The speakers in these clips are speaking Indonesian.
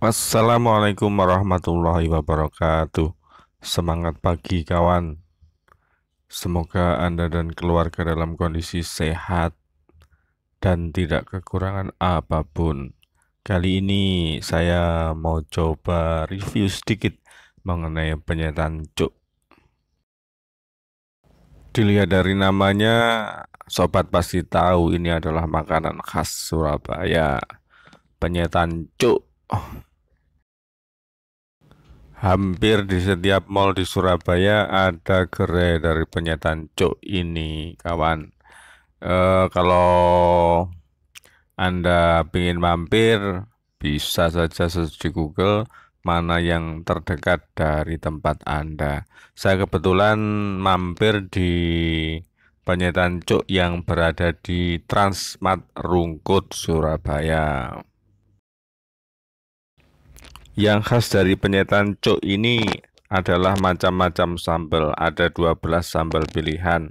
Assalamualaikum warahmatullahi wabarakatuh. Semangat pagi kawan. Semoga Anda dan keluarga dalam kondisi sehat dan tidak kekurangan apapun. Kali ini saya mau coba review sedikit mengenai penyetan cuk. Dilihat dari namanya, sobat pasti tahu ini adalah makanan khas Surabaya. Penyetan cuk. Hampir di setiap mall di Surabaya ada gerai dari penyetan cuk ini, kawan. E, kalau Anda ingin mampir, bisa saja search di Google mana yang terdekat dari tempat Anda. Saya kebetulan mampir di penyetan cuk yang berada di Transmart Rungkut, Surabaya. Yang khas dari penyetan cuk ini adalah macam-macam sambal. Ada 12 sambal pilihan.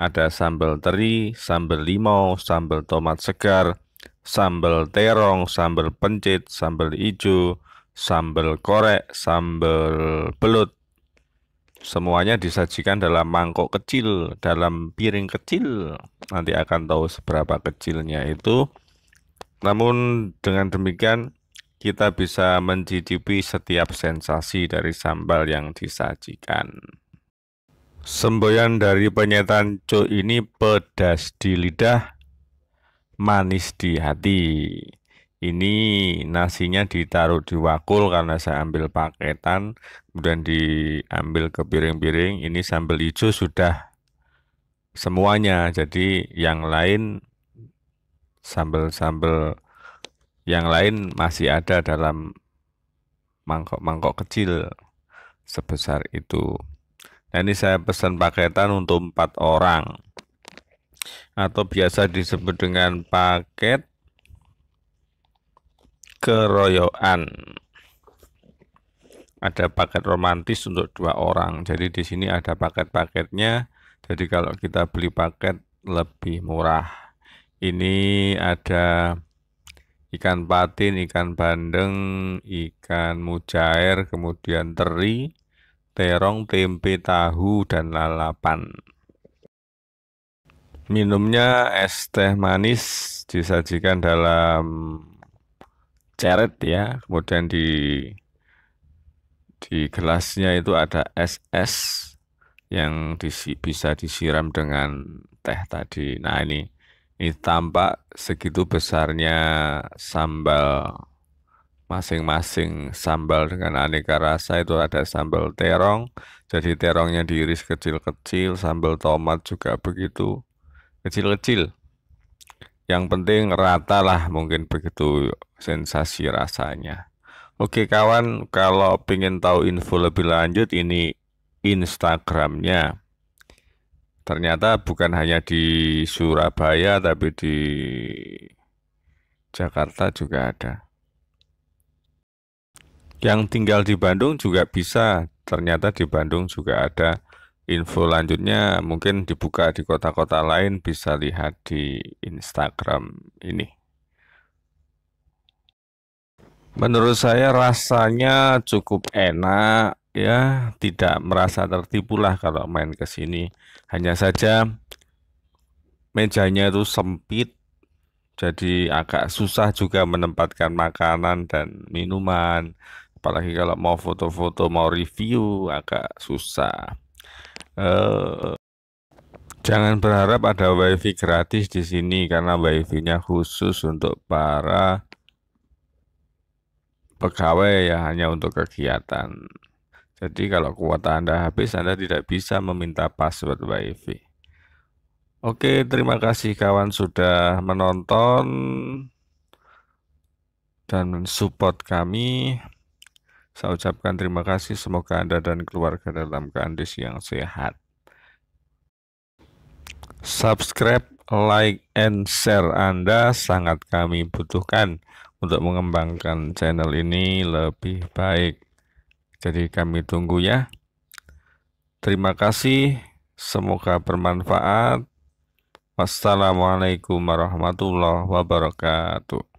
Ada sambal teri, sambal limau, sambal tomat segar, sambal terong, sambal pencit, sambal hijau, sambal korek, sambal belut. Semuanya disajikan dalam mangkok kecil, dalam piring kecil. Nanti akan tahu seberapa kecilnya itu. Namun dengan demikian kita bisa mencicipi setiap sensasi dari sambal yang disajikan. Semboyan dari penyetan cu ini pedas di lidah, manis di hati. Ini nasinya ditaruh di wakul karena saya ambil paketan, kemudian diambil ke piring-piring. Ini sambal hijau sudah semuanya, jadi yang lain sambal-sambal yang lain masih ada dalam mangkok-mangkok kecil sebesar itu. Nah, ini saya pesan paketan untuk empat orang atau biasa disebut dengan paket keroyokan. Ada paket romantis untuk dua orang. Jadi di sini ada paket-paketnya. Jadi kalau kita beli paket lebih murah. Ini ada ikan patin, ikan bandeng, ikan mujair, kemudian teri, terong, tempe, tahu, dan lalapan. Minumnya es teh manis disajikan dalam ceret ya, kemudian di di gelasnya itu ada es-es yang disi, bisa disiram dengan teh tadi. Nah ini ini tampak segitu besarnya sambal masing-masing sambal dengan aneka rasa itu ada sambal terong jadi terongnya diiris kecil-kecil sambal tomat juga begitu kecil-kecil yang penting rata lah mungkin begitu sensasi rasanya oke kawan kalau ingin tahu info lebih lanjut ini Instagramnya ternyata bukan hanya di Surabaya tapi di Jakarta juga ada. Yang tinggal di Bandung juga bisa, ternyata di Bandung juga ada. Info lanjutnya mungkin dibuka di kota-kota lain bisa lihat di Instagram ini. Menurut saya rasanya cukup enak, ya tidak merasa tertipulah kalau main ke sini. Hanya saja mejanya itu sempit jadi agak susah juga menempatkan makanan dan minuman apalagi kalau mau foto-foto mau review agak susah eh, jangan berharap ada wifi gratis di sini karena wifi-nya khusus untuk para pegawai ya hanya untuk kegiatan jadi kalau kuota Anda habis, Anda tidak bisa meminta password WiFi. Oke, terima kasih kawan sudah menonton dan support kami. Saya ucapkan terima kasih. Semoga Anda dan keluarga dalam kondisi yang sehat. Subscribe, like, and share Anda sangat kami butuhkan untuk mengembangkan channel ini lebih baik. Jadi kami tunggu ya. Terima kasih. Semoga bermanfaat. Wassalamualaikum warahmatullahi wabarakatuh.